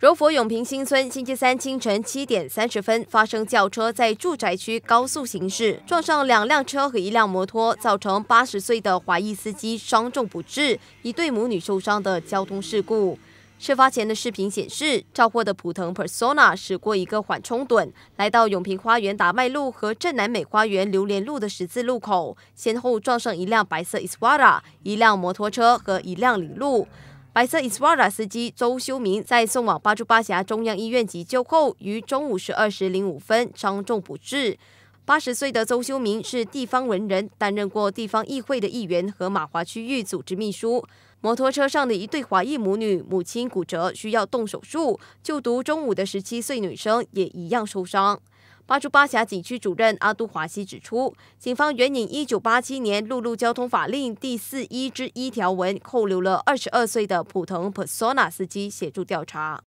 柔佛永平新村，星期三清晨七点三十分发生轿车在住宅区高速行驶，撞上两辆车和一辆摩托，造成八十岁的华裔司机伤重不治，一对母女受伤的交通事故。事发前的视频显示，肇祸的普腾 Persona 驶过一个缓冲墩，来到永平花园达麦路和镇南美花园榴莲路的十字路口，先后撞上一辆白色 Iswara、一辆摩托车和一辆零路。白色 Iswara 司机周修明在送往巴珠巴峡中央医院急救后，于中午十二时零五分伤重不治。八十岁的周修明是地方文人，担任过地方议会的议员和马华区域组织秘书。摩托车上的一对华裔母女，母亲骨折需要动手术，就读中午的十七岁女生也一样受伤。巴珠巴峡景区主任阿都华西指出，警方援引一九八七年陆路交通法令第四一之一条文，扣留了二十二岁的普通 persona 司机，协助调查。